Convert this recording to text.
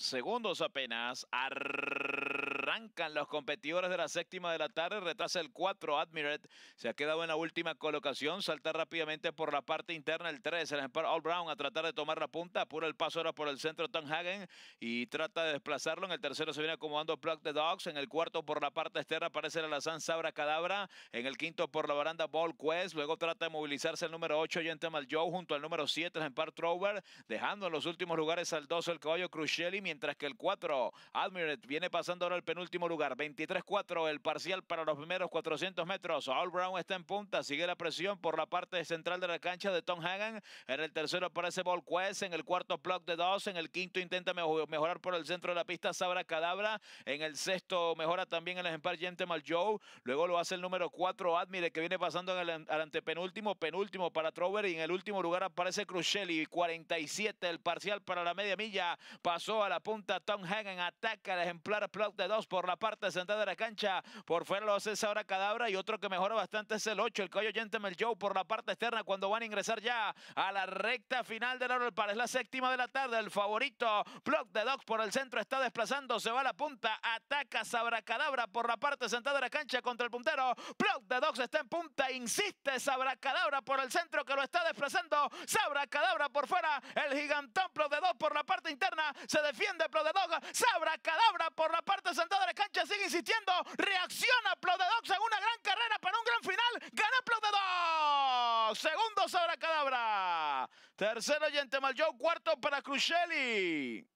segundos apenas. Arrancan los competidores de la séptima de la tarde, retrasa el 4, Admiral se ha quedado en la última colocación, salta rápidamente por la parte interna el 3, el All Brown a tratar de tomar la punta, apura el paso ahora por el centro tan Hagen y trata de desplazarlo, en el tercero se viene acomodando Block the Dogs, en el cuarto por la parte externa aparece la Lazan Sabra Cadabra, en el quinto por la baranda Ball Quest, luego trata de movilizarse el número 8 jentemal Joe junto al número 7 el ejemplar Trover, dejando en los últimos lugares al 12 el caballo Crucelli, mientras que el 4 Admiral viene pasando ahora el penúltimo último lugar. 23-4 el parcial para los primeros 400 metros. All Brown está en punta. Sigue la presión por la parte central de la cancha de Tom Hagan. En el tercero aparece Ball Quest. En el cuarto, Block de dos. En el quinto, intenta mejorar por el centro de la pista Sabra Cadabra. En el sexto, mejora también el ejemplar Gentleman Joe. Luego lo hace el número 4, Admire, que viene pasando en el, al antepenúltimo. Penúltimo para Trover. Y en el último lugar aparece Crucelli. 47 el parcial para la media milla. Pasó a la punta Tom Hagan. Ataca el ejemplar Block de dos por la parte sentada de la cancha. Por fuera lo hace Sabra Cadabra y otro que mejora bastante es el 8, el Coyo Gentleman Joe por la parte externa cuando van a ingresar ya a la recta final del Oral Par. Es la séptima de la tarde. El favorito Block de Dogs por el centro está desplazando, se va a la punta, ataca Cadabra por la parte sentada de la cancha contra el puntero. Block de Dogs está en punta, insiste Cadabra por el centro que lo está desplazando. Cadabra por fuera, el gigantón Block de Dogs por la parte interna, se defiende Block de Sabra Cadabra por la parte central de la cancha sigue insistiendo. Reacciona Docs en una gran carrera para un gran final. Gana Docs Segundo sobre Cadabra. Tercero Yentemal Joe. Cuarto para Crucelli.